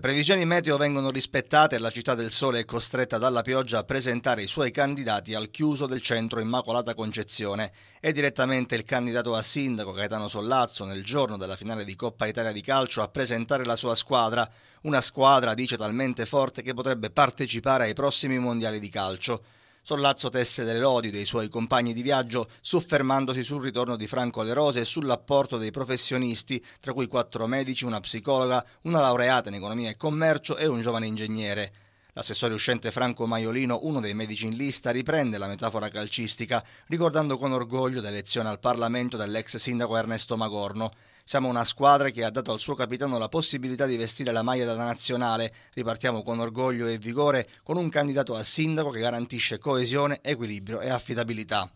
Le previsioni meteo vengono rispettate e la Città del Sole è costretta dalla pioggia a presentare i suoi candidati al chiuso del centro Immacolata Concezione. È direttamente il candidato a sindaco Gaetano Sollazzo nel giorno della finale di Coppa Italia di calcio a presentare la sua squadra. Una squadra, dice, talmente forte che potrebbe partecipare ai prossimi mondiali di calcio. Sollazzo tesse lodi dei suoi compagni di viaggio, soffermandosi sul ritorno di Franco alle Rose e sull'apporto dei professionisti, tra cui quattro medici, una psicologa, una laureata in economia e commercio e un giovane ingegnere. L'assessore uscente Franco Maiolino, uno dei medici in lista, riprende la metafora calcistica, ricordando con orgoglio l'elezione al Parlamento dell'ex sindaco Ernesto Magorno. Siamo una squadra che ha dato al suo capitano la possibilità di vestire la maglia della nazionale. Ripartiamo con orgoglio e vigore con un candidato a sindaco che garantisce coesione, equilibrio e affidabilità.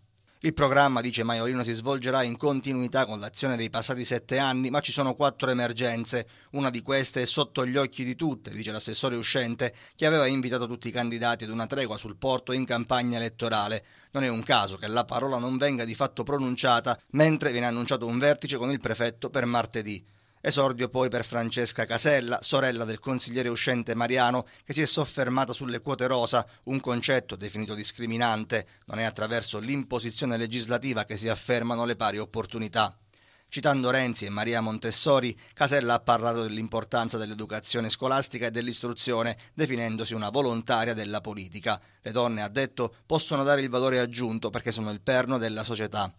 Il programma, dice Maiorino, si svolgerà in continuità con l'azione dei passati sette anni, ma ci sono quattro emergenze. Una di queste è sotto gli occhi di tutte, dice l'assessore uscente, che aveva invitato tutti i candidati ad una tregua sul porto in campagna elettorale. Non è un caso che la parola non venga di fatto pronunciata mentre viene annunciato un vertice con il prefetto per martedì. Esordio poi per Francesca Casella, sorella del consigliere uscente Mariano, che si è soffermata sulle quote rosa, un concetto definito discriminante. Non è attraverso l'imposizione legislativa che si affermano le pari opportunità. Citando Renzi e Maria Montessori, Casella ha parlato dell'importanza dell'educazione scolastica e dell'istruzione, definendosi una volontaria della politica. Le donne, ha detto, possono dare il valore aggiunto perché sono il perno della società.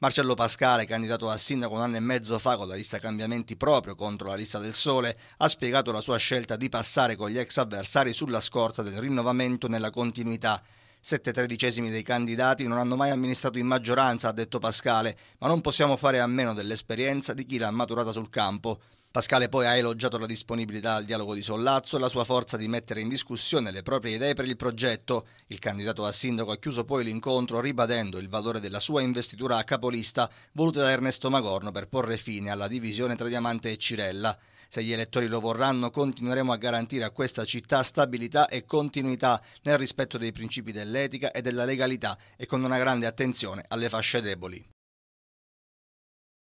Marcello Pascale, candidato a sindaco un anno e mezzo fa con la lista cambiamenti proprio contro la lista del Sole, ha spiegato la sua scelta di passare con gli ex avversari sulla scorta del rinnovamento nella continuità. Sette tredicesimi dei candidati non hanno mai amministrato in maggioranza, ha detto Pascale, ma non possiamo fare a meno dell'esperienza di chi l'ha maturata sul campo. Pascale poi ha elogiato la disponibilità al dialogo di Sollazzo e la sua forza di mettere in discussione le proprie idee per il progetto. Il candidato a sindaco ha chiuso poi l'incontro ribadendo il valore della sua investitura a capolista voluta da Ernesto Magorno per porre fine alla divisione tra Diamante e Cirella. Se gli elettori lo vorranno, continueremo a garantire a questa città stabilità e continuità nel rispetto dei principi dell'etica e della legalità e con una grande attenzione alle fasce deboli.